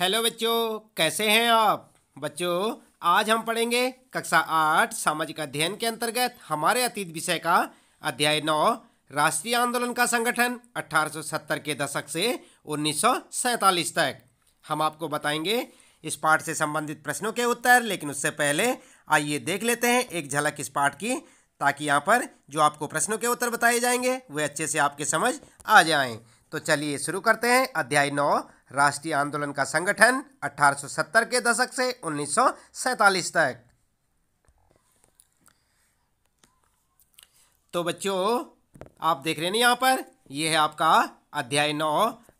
hello बच्चों कैसे हैं आप बच्चों आज हम पढ़ेंगे कक्षा आठ सामाजिक अध्ययन के अंतर्गत हमारे अतीत विषय का अध्याय नौ राष्ट्रीय आंदोलन का संगठन 1870 के दशक से उन्नीस तक हम आपको बताएंगे इस पाठ से संबंधित प्रश्नों के उत्तर लेकिन उससे पहले आइए देख लेते हैं एक झलक इस पाठ की ताकि यहाँ पर जो आपको प्रश्नों के उत्तर बताए जाएंगे वे अच्छे से आपके समझ आ जाएं तो चलिए शुरू करते हैं अध्याय नौ राष्ट्रीय आंदोलन का संगठन 1870 के दशक से उन्नीस तक तो बच्चों आप देख रहे हैं यहां पर यह है आपका अध्याय नौ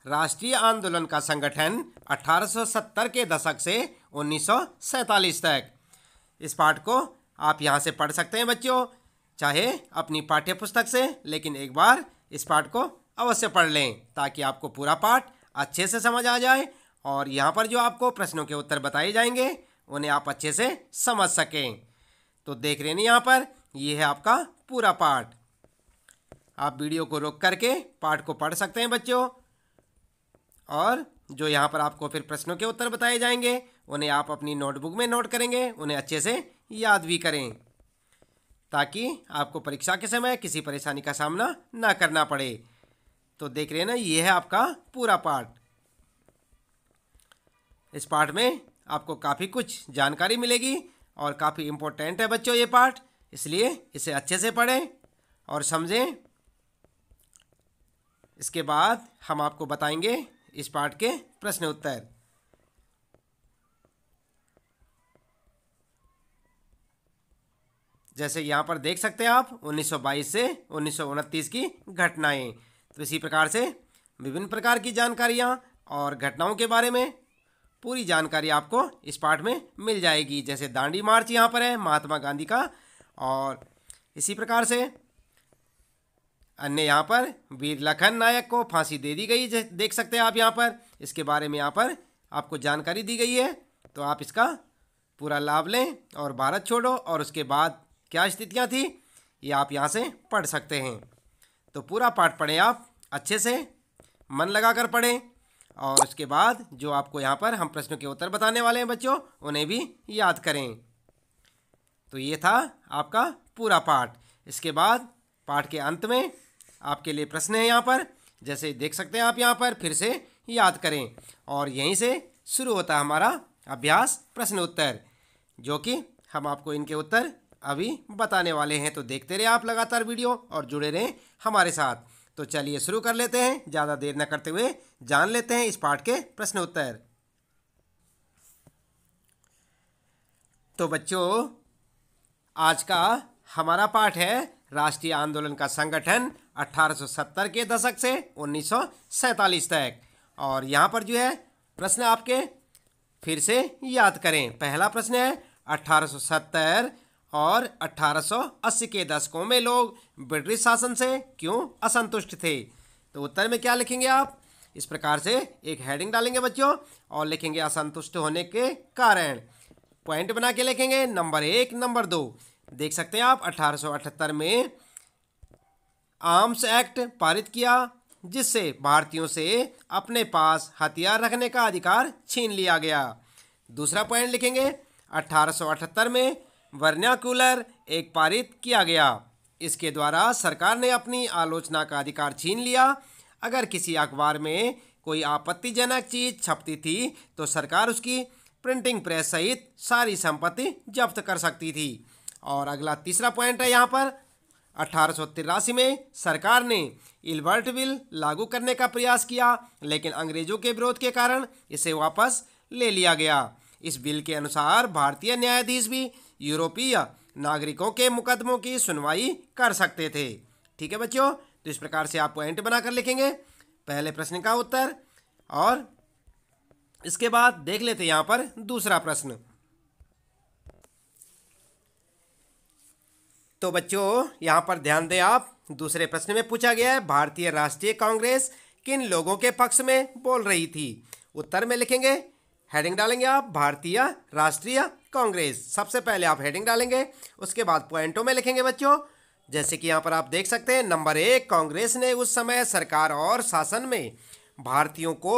राष्ट्रीय आंदोलन का संगठन 1870 के दशक से उन्नीस तक इस पाठ को आप यहां से पढ़ सकते हैं बच्चों चाहे अपनी पाठ्य पुस्तक से लेकिन एक बार इस पाठ को अवश्य पढ़ लें ताकि आपको पूरा पाठ अच्छे से समझ आ जाए और यहाँ पर जो आपको प्रश्नों के उत्तर बताए जाएंगे उन्हें आप अच्छे से समझ सकें तो देख रहे हैं यहाँ पर ये है आपका पूरा पाठ आप वीडियो को रोक करके पाठ को पढ़ सकते हैं बच्चों और जो यहाँ पर आपको फिर प्रश्नों के उत्तर बताए जाएंगे उन्हें आप अपनी नोटबुक में नोट करेंगे उन्हें अच्छे से याद भी करें ताकि आपको परीक्षा के समय किसी परेशानी का सामना ना करना पड़े तो देख रहे हैं ना ये है आपका पूरा पार्ट इस पार्ट में आपको काफ़ी कुछ जानकारी मिलेगी और काफ़ी इम्पोर्टेंट है बच्चों ये पार्ट इसलिए इसे अच्छे से पढ़ें और समझें इसके बाद हम आपको बताएंगे इस पार्ट के प्रश्न उत्तर जैसे यहाँ पर देख सकते हैं आप 1922 से उन्नीस की घटनाएं तो इसी प्रकार से विभिन्न प्रकार की जानकारियाँ और घटनाओं के बारे में पूरी जानकारी आपको इस पाठ में मिल जाएगी जैसे दांडी मार्च यहाँ पर है महात्मा गांधी का और इसी प्रकार से अन्य यहाँ पर वीर लखन नायक को फांसी दे दी गई देख सकते हैं आप यहाँ पर इसके बारे में यहाँ पर आपको जानकारी दी गई है तो आप इसका पूरा लाभ लें और भारत छोड़ो और उसके बाद क्या स्थितियाँ थी ये आप यहाँ से पढ़ सकते हैं तो पूरा पाठ पढ़ें आप अच्छे से मन लगा कर पढ़ें और उसके बाद जो आपको यहाँ पर हम प्रश्नों के उत्तर बताने वाले हैं बच्चों उन्हें भी याद करें तो ये था आपका पूरा पाठ इसके बाद पाठ के अंत में आपके लिए प्रश्न है यहाँ पर जैसे देख सकते हैं आप यहाँ पर फिर से याद करें और यहीं से शुरू होता है हमारा अभ्यास प्रश्न उत्तर जो कि हम आपको इनके उत्तर अभी बताने वाले हैं तो देखते रहे आप लगातार वीडियो और जुड़े रहें हमारे साथ तो चलिए शुरू कर लेते हैं ज़्यादा देर न करते हुए जान लेते हैं इस पाठ के प्रश्न उत्तर तो बच्चों आज का हमारा पाठ है राष्ट्रीय आंदोलन का संगठन 1870 के दशक से उन्नीस तक और यहाँ पर जो है प्रश्न आपके फिर से याद करें पहला प्रश्न है 1870 और 1880 के दशकों में लोग ब्रिटिश शासन से क्यों असंतुष्ट थे तो उत्तर में क्या लिखेंगे आप इस प्रकार से एक हेडिंग डालेंगे बच्चों और लिखेंगे असंतुष्ट होने के कारण पॉइंट बना के लिखेंगे नंबर एक नंबर दो देख सकते हैं आप 1878 में आर्म्स एक्ट पारित किया जिससे भारतीयों से अपने पास हथियार रखने का अधिकार छीन लिया गया दूसरा पॉइंट लिखेंगे अठारह में वर्नाकुलर एक पारित किया गया इसके द्वारा सरकार ने अपनी आलोचना का अधिकार छीन लिया अगर किसी अखबार में कोई आपत्तिजनक चीज छपती थी तो सरकार उसकी प्रिंटिंग प्रेस सहित सारी संपत्ति जब्त कर सकती थी और अगला तीसरा पॉइंट है यहाँ पर अठारह में सरकार ने इल्बर्ट बिल लागू करने का प्रयास किया लेकिन अंग्रेजों के विरोध के कारण इसे वापस ले लिया गया इस बिल के अनुसार भारतीय न्यायाधीश भी यूरोपीय नागरिकों के मुकदमों की सुनवाई कर सकते थे ठीक है बच्चों तो इस प्रकार से आप पॉइंट बनाकर लिखेंगे पहले प्रश्न का उत्तर और इसके बाद देख लेते यहां पर दूसरा प्रश्न तो बच्चों यहां पर ध्यान दें आप दूसरे प्रश्न में पूछा गया है भारतीय राष्ट्रीय कांग्रेस किन लोगों के पक्ष में बोल रही थी उत्तर में लिखेंगे हेडिंग डालेंगे आप भारतीय राष्ट्रीय कांग्रेस सबसे पहले आप हेडिंग डालेंगे उसके बाद पॉइंटों में लिखेंगे बच्चों जैसे कि यहाँ पर आप देख सकते हैं नंबर एक कांग्रेस ने उस समय सरकार और शासन में भारतीयों को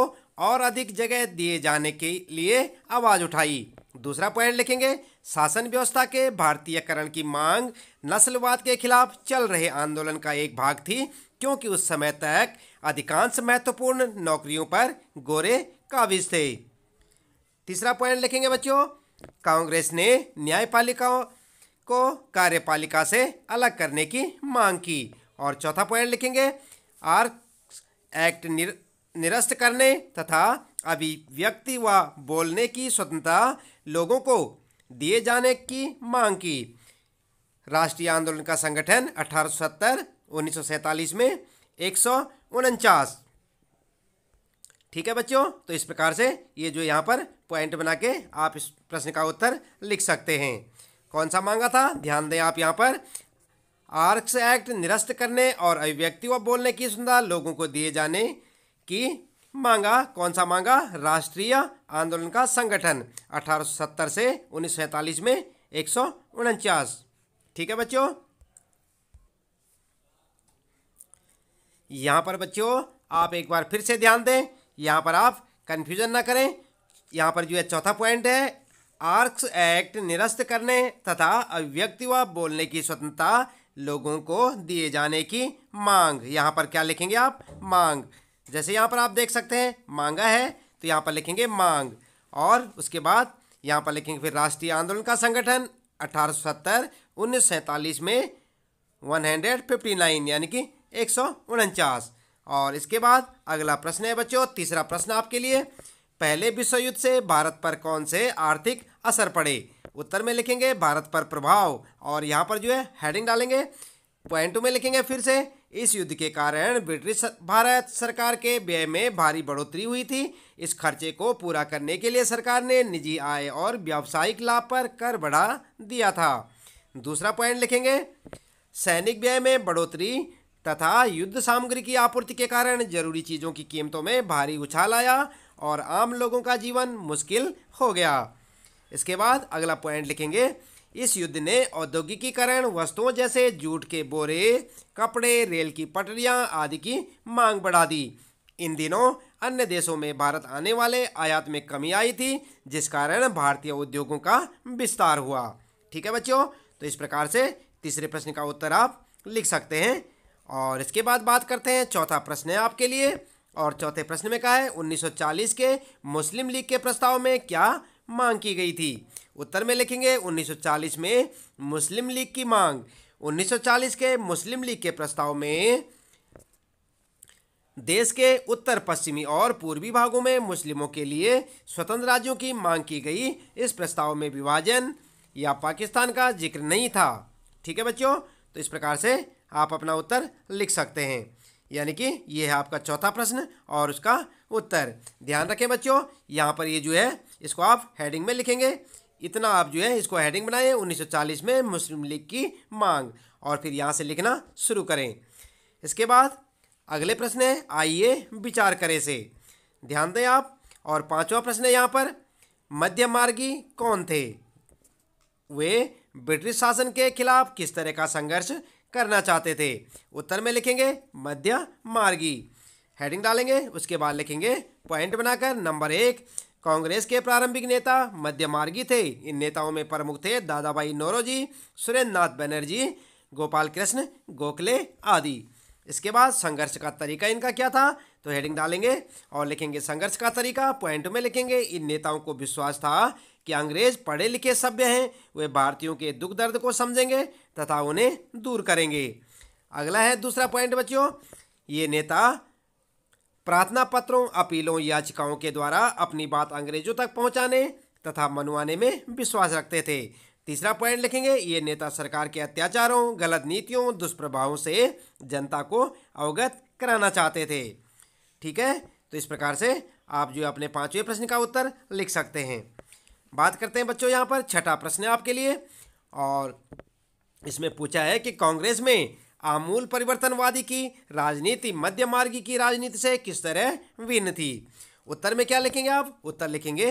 और अधिक जगह दिए जाने के लिए आवाज़ उठाई दूसरा पॉइंट लिखेंगे शासन व्यवस्था के भारतीयकरण की मांग नस्लवाद के खिलाफ चल रहे आंदोलन का एक भाग थी क्योंकि उस समय तक अधिकांश महत्वपूर्ण नौकरियों पर गोरे काबिज थे तीसरा पॉइंट लिखेंगे बच्चों कांग्रेस ने न्यायपालिकाओं को कार्यपालिका से अलग करने की मांग की और चौथा पॉइंट लिखेंगे आर एक्ट निर, निरस्त करने तथा अभिव्यक्ति व बोलने की स्वतंत्रता लोगों को दिए जाने की मांग की राष्ट्रीय आंदोलन का संगठन 1870 सौ सत्तर में एक ठीक है बच्चों तो इस प्रकार से ये जो यहाँ पर पॉइंट बना के आप इस प्रश्न का उत्तर लिख सकते हैं कौन सा मांगा था ध्यान दें आप यहाँ पर आर्क्स एक्ट निरस्त करने और अभिव्यक्ति व बोलने की सुविधा लोगों को दिए जाने की मांगा कौन सा मांगा राष्ट्रीय आंदोलन का संगठन 1870 से उन्नीस में एक ठीक है बच्चों यहाँ पर बच्चों आप एक बार फिर से ध्यान दें यहाँ पर आप कन्फ्यूजन ना करें यहाँ पर जो है चौथा पॉइंट है आर्क्स एक्ट निरस्त करने तथा अभिव्यक्ति व बोलने की स्वतंत्रता लोगों को दिए जाने की मांग यहाँ पर क्या लिखेंगे आप मांग जैसे यहाँ पर आप देख सकते हैं मांगा है तो यहाँ पर लिखेंगे मांग और उसके बाद यहाँ पर लिखेंगे फिर राष्ट्रीय आंदोलन का संगठन अठारह सौ सत्तर उन्नीस सैंतालीस में वन हंड्रेड फिफ्टी नाइन यानी कि एक सौ उनचास और इसके बाद अगला प्रश्न है बच्चों तीसरा प्रश्न आपके लिए पहले विश्व युद्ध से भारत पर कौन से आर्थिक असर पड़े उत्तर में लिखेंगे भारत पर प्रभाव और यहाँ पर जो है हेडिंग डालेंगे पॉइंट में लिखेंगे फिर से इस युद्ध के कारण ब्रिटिश भारत सरकार के व्यय में भारी बढ़ोतरी हुई थी इस खर्चे को पूरा करने के लिए सरकार ने निजी आय और व्यावसायिक लाभ पर कर बढ़ा दिया था दूसरा पॉइंट लिखेंगे सैनिक व्यय में बढ़ोतरी तथा युद्ध सामग्री की आपूर्ति के कारण जरूरी चीज़ों की कीमतों में भारी उछाल आया और आम लोगों का जीवन मुश्किल हो गया इसके बाद अगला पॉइंट लिखेंगे इस युद्ध ने औद्योगिकीकरण वस्तुओं जैसे जूट के बोरे कपड़े रेल की पटरियां आदि की मांग बढ़ा दी इन दिनों अन्य देशों में भारत आने वाले आयात में कमी आई थी जिस कारण भारतीय उद्योगों का विस्तार हुआ ठीक है बच्चों तो इस प्रकार से तीसरे प्रश्न का उत्तर आप लिख सकते हैं और इसके बाद बात करते हैं चौथा प्रश्न है आपके लिए और चौथे प्रश्न में कहा है 1940 के मुस्लिम लीग के प्रस्ताव में क्या मांग की गई थी उत्तर में लिखेंगे 1940 में मुस्लिम लीग की मांग 1940 के मुस्लिम लीग के प्रस्ताव में देश के उत्तर पश्चिमी और पूर्वी भागों में मुस्लिमों के लिए स्वतंत्र राज्यों की मांग की गई इस प्रस्ताव में विभाजन या पाकिस्तान का जिक्र नहीं था ठीक है बच्चों तो इस प्रकार से आप अपना उत्तर लिख सकते हैं यानी कि ये है आपका चौथा प्रश्न और उसका उत्तर ध्यान रखें बच्चों यहाँ पर ये जो है इसको आप हेडिंग में लिखेंगे इतना आप जो है इसको हेडिंग बनाए 1940 में मुस्लिम लीग की मांग और फिर यहाँ से लिखना शुरू करें इसके बाद अगले प्रश्न है आइए विचार करें से ध्यान दें आप और पांचवा प्रश्न है यहाँ पर मध्य मार्गी कौन थे वे ब्रिटिश शासन के खिलाफ किस तरह का संघर्ष करना चाहते थे उत्तर में लिखेंगे मध्य मार्गी हेडिंग डालेंगे उसके बाद लिखेंगे पॉइंट बनाकर नंबर एक कांग्रेस के प्रारंभिक नेता मध्यमार्गी थे इन नेताओं में प्रमुख थे दादाभाई नोरोजी सुरेंद्र नाथ बनर्जी गोपाल कृष्ण गोखले आदि इसके बाद संघर्ष का तरीका इनका क्या था तो हेडिंग डालेंगे और लिखेंगे संघर्ष का तरीका पॉइंट में लिखेंगे इन नेताओं को विश्वास था कि अंग्रेज पढ़े लिखे सभ्य हैं वे भारतीयों के दुख दर्द को समझेंगे तथा उन्हें दूर करेंगे अगला है दूसरा पॉइंट बच्चों ये नेता प्रार्थना पत्रों अपीलों याचिकाओं के द्वारा अपनी बात अंग्रेजों तक पहुंचाने तथा मनवाने में विश्वास रखते थे तीसरा पॉइंट लिखेंगे ये नेता सरकार के अत्याचारों गलत नीतियों दुष्प्रभावों से जनता को अवगत कराना चाहते थे ठीक है तो इस प्रकार से आप जो अपने पांचवें प्रश्न का उत्तर लिख सकते हैं बात करते हैं बच्चों यहाँ पर छठा प्रश्न आपके लिए और इसमें पूछा है कि कांग्रेस में आमूल परिवर्तनवादी की राजनीति मध्य मार्गी की राजनीति से किस तरह भिन्न थी उत्तर में क्या लिखेंगे आप उत्तर लिखेंगे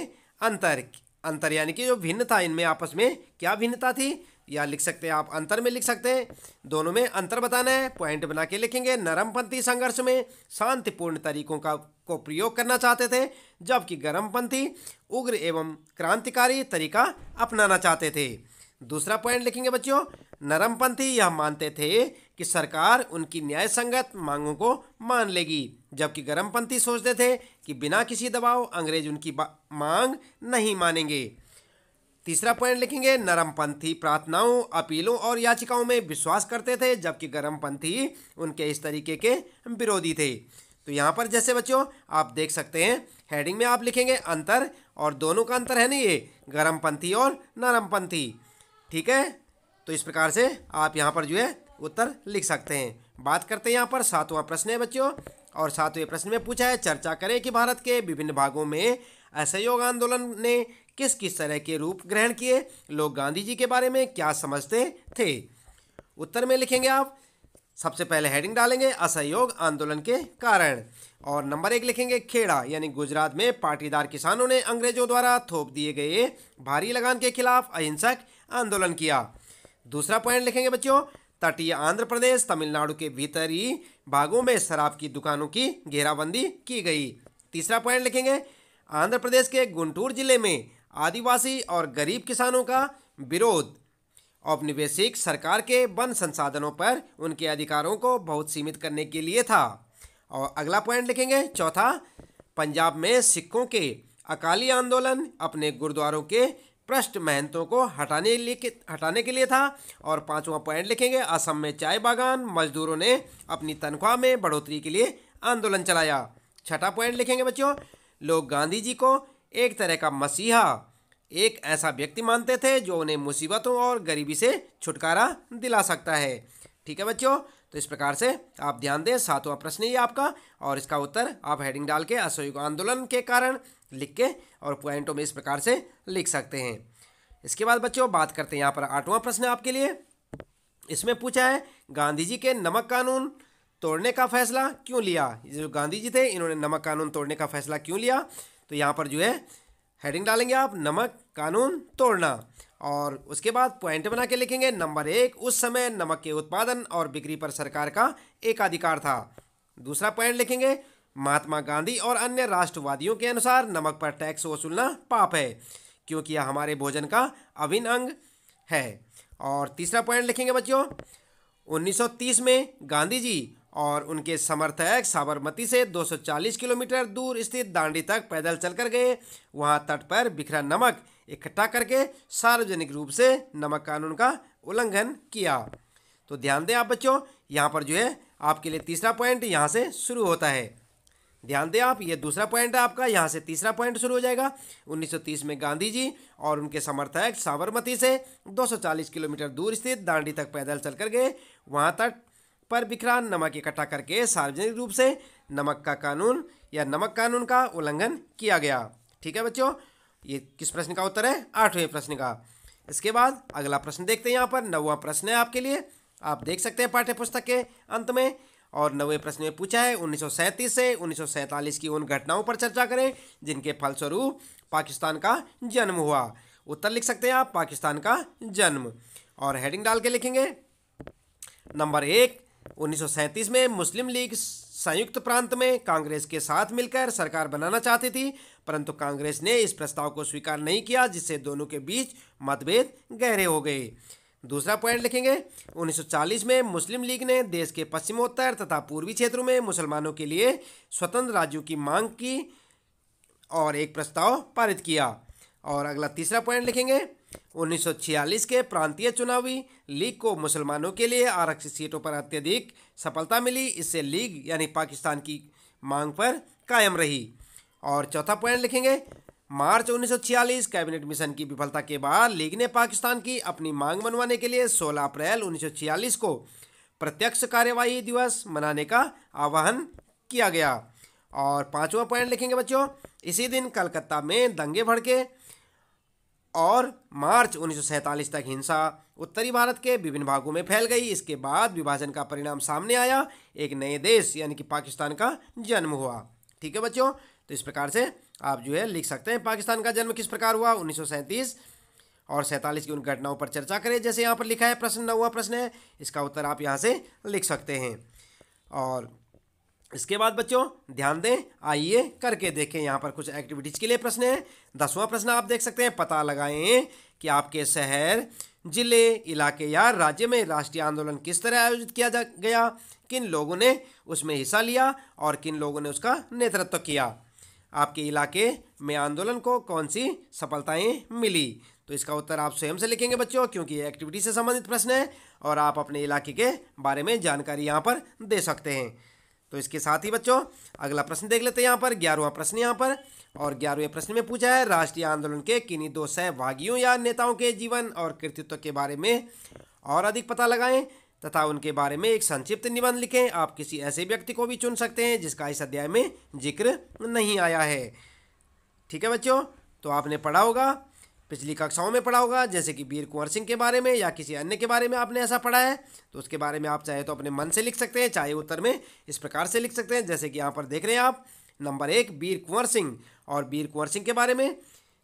अंतर अंतर यानी कि जो भिन्न था इनमें आपस में क्या भिन्नता थी या लिख सकते हैं आप अंतर में लिख सकते हैं दोनों में अंतर बताना है पॉइंट बना के लिखेंगे नरमपंथी संघर्ष में शांतिपूर्ण तरीकों का को प्रयोग करना चाहते थे जबकि गर्मपंथी उग्र एवं क्रांतिकारी तरीका अपनाना चाहते थे दूसरा पॉइंट लिखेंगे बच्चों नरमपंथी यह मानते थे कि सरकार उनकी न्याय संगत मांगों को मान लेगी जबकि गर्मपंथी सोचते थे कि बिना किसी दबाव अंग्रेज उनकी मांग नहीं मानेंगे तीसरा पॉइंट लिखेंगे नरमपंथी प्रार्थनाओं अपीलों और याचिकाओं में विश्वास करते थे जबकि गर्मपंथी उनके इस तरीके के विरोधी थे तो यहाँ पर जैसे बच्चों आप देख सकते हैं हेडिंग में आप लिखेंगे अंतर और दोनों का अंतर है ना ये गर्मपंथी और नरम पंथी ठीक है तो इस प्रकार से आप यहाँ पर जो है उत्तर लिख सकते हैं बात करते हैं यहाँ पर सातवां प्रश्न है बच्चों और सातवें प्रश्न में पूछा है चर्चा करें कि भारत के विभिन्न भागों में असहयोग आंदोलन ने किस किस तरह के रूप ग्रहण किए लोग गांधी जी के बारे में क्या समझते थे उत्तर में लिखेंगे आप सबसे पहले हेडिंग डालेंगे असहयोग आंदोलन के कारण और नंबर एक लिखेंगे खेड़ा यानी गुजरात में पाटीदार किसानों ने अंग्रेजों द्वारा थोप दिए गए भारी लगान के खिलाफ अहिंसक आंदोलन किया दूसरा पॉइंट लिखेंगे बच्चों तटीय आंध्र प्रदेश तमिलनाडु के भीतरी भागों में शराब की दुकानों की घेराबंदी की गई तीसरा पॉइंट लिखेंगे आंध्र प्रदेश के गुंटूर जिले में आदिवासी और गरीब किसानों का विरोध औपनिवेशिक सरकार के वन संसाधनों पर उनके अधिकारों को बहुत सीमित करने के लिए था और अगला पॉइंट लिखेंगे चौथा पंजाब में सिखों के अकाली आंदोलन अपने गुरुद्वारों के पृष्ठ महंतों को हटाने लिए हटाने के लिए था और पांचवा पॉइंट लिखेंगे असम में चाय बागान मजदूरों ने अपनी तनख्वाह में बढ़ोतरी के लिए आंदोलन चलाया छठा पॉइंट लिखेंगे बच्चों लोग गांधी जी को एक तरह का मसीहा एक ऐसा व्यक्ति मानते थे जो उन्हें मुसीबतों और गरीबी से छुटकारा दिला सकता है ठीक है बच्चों तो इस प्रकार से आप ध्यान दें सातवां प्रश्न ये आपका और इसका उत्तर आप हेडिंग डाल के असहयोग आंदोलन के कारण लिख के और पॉइंटों में इस प्रकार से लिख सकते हैं इसके बाद बच्चों बात करते हैं यहाँ पर आठवां प्रश्न आपके लिए इसमें पूछा है गांधी जी के नमक कानून तोड़ने का फैसला क्यों लिया जो गांधी जी थे इन्होंने नमक कानून तोड़ने का फैसला क्यों लिया तो यहाँ पर जो है हेडिंग डालेंगे आप नमक कानून तोड़ना और उसके बाद पॉइंट बना के लिखेंगे नंबर एक उस समय नमक के उत्पादन और बिक्री पर सरकार का एकाधिकार था दूसरा पॉइंट लिखेंगे महात्मा गांधी और अन्य राष्ट्रवादियों के अनुसार नमक पर टैक्स वसूलना पाप है क्योंकि यह हमारे भोजन का अभिन्न अंग है और तीसरा पॉइंट लिखेंगे बच्चों 1930 में गांधी जी और उनके समर्थक साबरमती से 240 किलोमीटर दूर स्थित दांडी तक पैदल चलकर गए वहां तट पर बिखरा नमक इकट्ठा करके सार्वजनिक रूप से नमक कानून का उल्लंघन किया तो ध्यान दें आप बच्चों यहाँ पर जो है आपके लिए तीसरा पॉइंट यहाँ से शुरू होता है ध्यान दें आप ये दूसरा पॉइंट है आपका यहाँ से तीसरा पॉइंट शुरू हो जाएगा 1930 में गांधी जी और उनके समर्थक साबरमती से 240 किलोमीटर दूर स्थित दांडी तक पैदल चलकर गए वहाँ तक पर बिखरा नमक इकट्ठा करके सार्वजनिक रूप से नमक का कानून या नमक कानून का उल्लंघन किया गया ठीक है बच्चों ये किस प्रश्न का उत्तर है आठवें प्रश्न का इसके बाद अगला प्रश्न देखते हैं यहाँ पर नवा प्रश्न है आपके लिए आप देख सकते हैं पाठ्य पुस्तक के अंत में और नवे प्रश्न में पूछा है उन्नीस से उन्नीस की उन घटनाओं पर चर्चा करें जिनके फलस्वरूप पाकिस्तान का जन्म हुआ उत्तर लिख सकते हैं आप पाकिस्तान का जन्म और हेडिंग डाल के लिखेंगे नंबर एक 1937 में मुस्लिम लीग संयुक्त प्रांत में कांग्रेस के साथ मिलकर सरकार बनाना चाहती थी परंतु कांग्रेस ने इस प्रस्ताव को स्वीकार नहीं किया जिससे दोनों के बीच मतभेद गहरे हो गए दूसरा पॉइंट लिखेंगे 1940 में मुस्लिम लीग ने देश के पश्चिमोत्तर तथा पूर्वी क्षेत्रों में मुसलमानों के लिए स्वतंत्र राज्यों की मांग की और एक प्रस्ताव पारित किया और अगला तीसरा पॉइंट लिखेंगे 1946 के प्रांतीय चुनावी लीग को मुसलमानों के लिए आरक्षित सीटों पर अत्यधिक सफलता मिली इससे लीग यानी पाकिस्तान की मांग पर कायम रही और चौथा पॉइंट लिखेंगे मार्च 1946 कैबिनेट मिशन की विफलता के बाद लीग ने पाकिस्तान की अपनी मांग मनवाने के लिए 16 अप्रैल 1946 को प्रत्यक्ष कार्यवाही दिवस मनाने का आह्वान किया गया और पांचवा पॉइंट लिखेंगे बच्चों इसी दिन कलकत्ता में दंगे भड़के और मार्च उन्नीस तक हिंसा उत्तरी भारत के विभिन्न भागों में फैल गई इसके बाद विभाजन का परिणाम सामने आया एक नए देश यानी कि पाकिस्तान का जन्म हुआ ठीक है बच्चों तो इस प्रकार से आप जो है लिख सकते हैं पाकिस्तान का जन्म किस प्रकार हुआ उन्नीस और सैंतालीस की उन घटनाओं पर चर्चा करें जैसे यहाँ पर लिखा है प्रश्न नौवा प्रश्न है इसका उत्तर आप यहाँ से लिख सकते हैं और इसके बाद बच्चों ध्यान दें आइए करके देखें यहाँ पर कुछ एक्टिविटीज़ के लिए प्रश्न है दसवां प्रश्न आप देख सकते हैं पता लगाएं कि आपके शहर जिले इलाके या राज्य में राष्ट्रीय आंदोलन किस तरह आयोजित किया जा गया किन लोगों ने उसमें हिस्सा लिया और किन लोगों ने उसका नेतृत्व किया आपके इलाके में आंदोलन को कौन सी सफलताएँ मिली तो इसका उत्तर आप स्वयं से लिखेंगे बच्चों क्योंकि ये एक्टिविटी से संबंधित प्रश्न है और आप अपने इलाके के बारे में जानकारी यहाँ पर दे सकते हैं तो इसके साथ ही बच्चों अगला प्रश्न देख लेते हैं यहाँ पर ग्यारहवा प्रश्न यहाँ पर और ग्यारहवें प्रश्न में पूछा है राष्ट्रीय आंदोलन के किन्हीं दो सहभागियों या नेताओं के जीवन और कृतित्व के बारे में और अधिक पता लगाएं तथा उनके बारे में एक संक्षिप्त निबंध लिखें आप किसी ऐसे व्यक्ति को भी चुन सकते हैं जिसका इस अध्याय में जिक्र नहीं आया है ठीक है बच्चों तो आपने पढ़ा होगा पिछली कक्षाओं में पढ़ा होगा जैसे कि वीर कुंवर सिंह के बारे में या किसी अन्य के बारे में आपने ऐसा पढ़ा है तो उसके बारे में आप चाहे तो अपने मन से लिख सकते हैं चाहे उत्तर में इस प्रकार से लिख सकते हैं जैसे कि यहाँ पर देख रहे हैं आप नंबर एक वीर कुंवर सिंह और वीर कुंवर सिंह के बारे में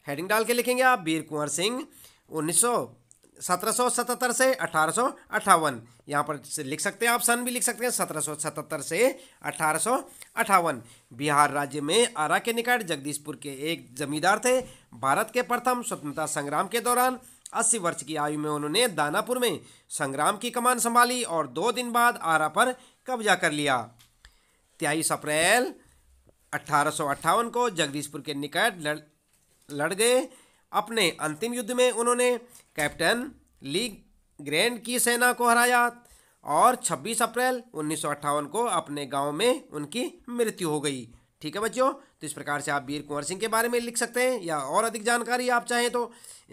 हेडिंग डाल के लिखेंगे आप वीर कुंवर सिंह उन्नीस सत्रह से अठारह यहाँ पर लिख सकते हैं आप सन भी लिख सकते हैं 1777 से अठारह बिहार राज्य में आरा के निकट जगदीशपुर के एक जमींदार थे भारत के प्रथम स्वतंत्रता संग्राम के दौरान 80 वर्ष की आयु में उन्होंने दानापुर में संग्राम की कमान संभाली और दो दिन बाद आरा पर कब्जा कर लिया तेईस अप्रैल अठारह को जगदीशपुर के निकट लड़ लड़ गए अपने अंतिम युद्ध में उन्होंने कैप्टन ली ग्रैंड की सेना को हराया और 26 अप्रैल उन्नीस को अपने गांव में उनकी मृत्यु हो गई ठीक है बच्चों तो इस प्रकार से आप वीर कुंवर सिंह के बारे में लिख सकते हैं या और अधिक जानकारी आप चाहें तो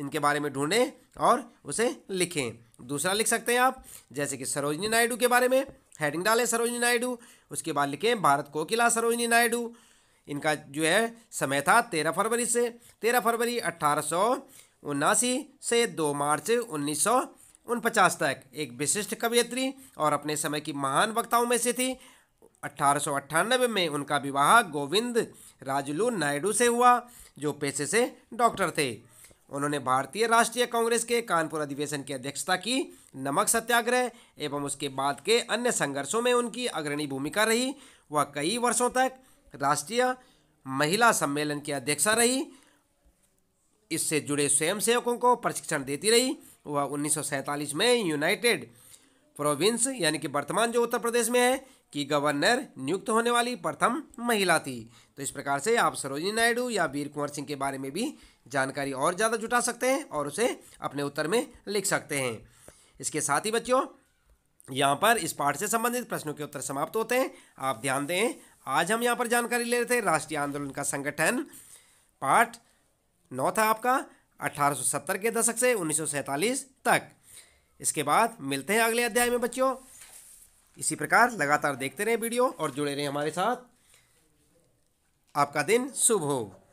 इनके बारे में ढूंढें और उसे लिखें दूसरा लिख सकते हैं आप जैसे कि सरोजनी नायडू के बारे में हेडिंग डालें सरोजनी नायडू उसके बाद लिखें भारत कोकिला सरोजनी नायडू इनका जो है समय था तेरह फरवरी से तेरह फरवरी अट्ठारह उन्नासी से दो मार्च उन्नीस सौ उनपचास तक एक विशिष्ट कवियत्री और अपने समय की महान वक्ताओं में से थी अट्ठारह में उनका विवाह गोविंद राजलू नायडू से हुआ जो पेशे से डॉक्टर थे उन्होंने भारतीय राष्ट्रीय कांग्रेस के कानपुर अधिवेशन की अध्यक्षता की नमक सत्याग्रह एवं उसके बाद के अन्य संघर्षों में उनकी अग्रणी भूमिका रही वह कई वर्षों तक राष्ट्रीय महिला सम्मेलन की अध्यक्षा रही इससे जुड़े स्वयंसेवकों को प्रशिक्षण देती रही वह उन्नीस में यूनाइटेड प्रोविंस यानी कि वर्तमान जो उत्तर प्रदेश में है कि गवर्नर नियुक्त होने वाली प्रथम महिला थी तो इस प्रकार से आप सरोजिनी नायडू या वीर कुंवर सिंह के बारे में भी जानकारी और ज़्यादा जुटा सकते हैं और उसे अपने उत्तर में लिख सकते हैं इसके साथ ही बच्चों यहाँ पर इस पाठ से संबंधित प्रश्नों के उत्तर समाप्त होते हैं आप ध्यान दें आज हम यहाँ पर जानकारी ले रहे थे राष्ट्रीय आंदोलन का संगठन पार्ट नौ था आपका 1870 के दशक से उन्नीस तक इसके बाद मिलते हैं अगले अध्याय में बच्चों इसी प्रकार लगातार देखते रहें वीडियो और जुड़े रहें हमारे साथ आपका दिन शुभ हो